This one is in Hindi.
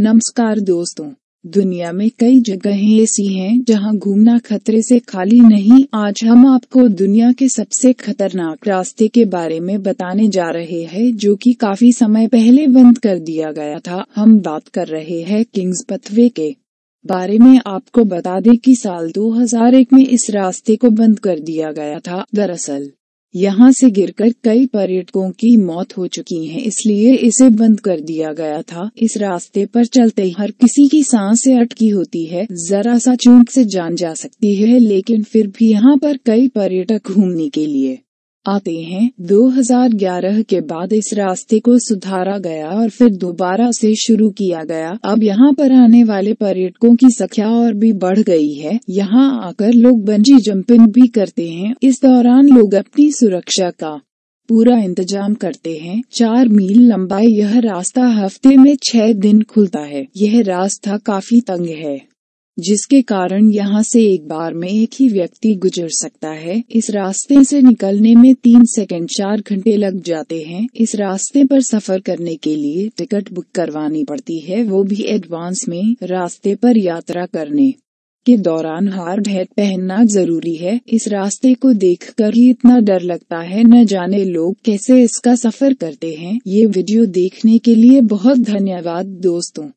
नमस्कार दोस्तों दुनिया में कई जगहें ऐसी हैं जहां घूमना खतरे से खाली नहीं आज हम आपको दुनिया के सबसे खतरनाक रास्ते के बारे में बताने जा रहे हैं जो कि काफी समय पहले बंद कर दिया गया था हम बात कर रहे हैं किंग्स पथवे के बारे में आपको बता दें कि साल 2001 में इस रास्ते को बंद कर दिया गया था दरअसल यहां से गिरकर कई पर्यटकों की मौत हो चुकी है इसलिए इसे बंद कर दिया गया था इस रास्ते पर चलते हर किसी की सांस अटकी होती है जरा सा चूंक से जान जा सकती है लेकिन फिर भी यहाँ पर कई पर्यटक घूमने के लिए आते हैं 2011 के बाद इस रास्ते को सुधारा गया और फिर दोबारा से शुरू किया गया अब यहाँ पर आने वाले पर्यटकों की संख्या और भी बढ़ गई है यहाँ आकर लोग बंजी जंपिंग भी करते हैं इस दौरान लोग अपनी सुरक्षा का पूरा इंतजाम करते हैं चार मील लंबा यह रास्ता हफ्ते में छह दिन खुलता है यह रास्ता काफी तंग है जिसके कारण यहाँ से एक बार में एक ही व्यक्ति गुजर सकता है इस रास्ते से निकलने में तीन सेकंड चार घंटे लग जाते हैं इस रास्ते पर सफर करने के लिए टिकट बुक करवानी पड़ती है वो भी एडवांस में रास्ते पर यात्रा करने के दौरान हार्ड हैट पहनना जरूरी है इस रास्ते को देखकर ही इतना डर लगता है न जाने लोग कैसे इसका सफर करते हैं ये वीडियो देखने के लिए बहुत धन्यवाद दोस्तों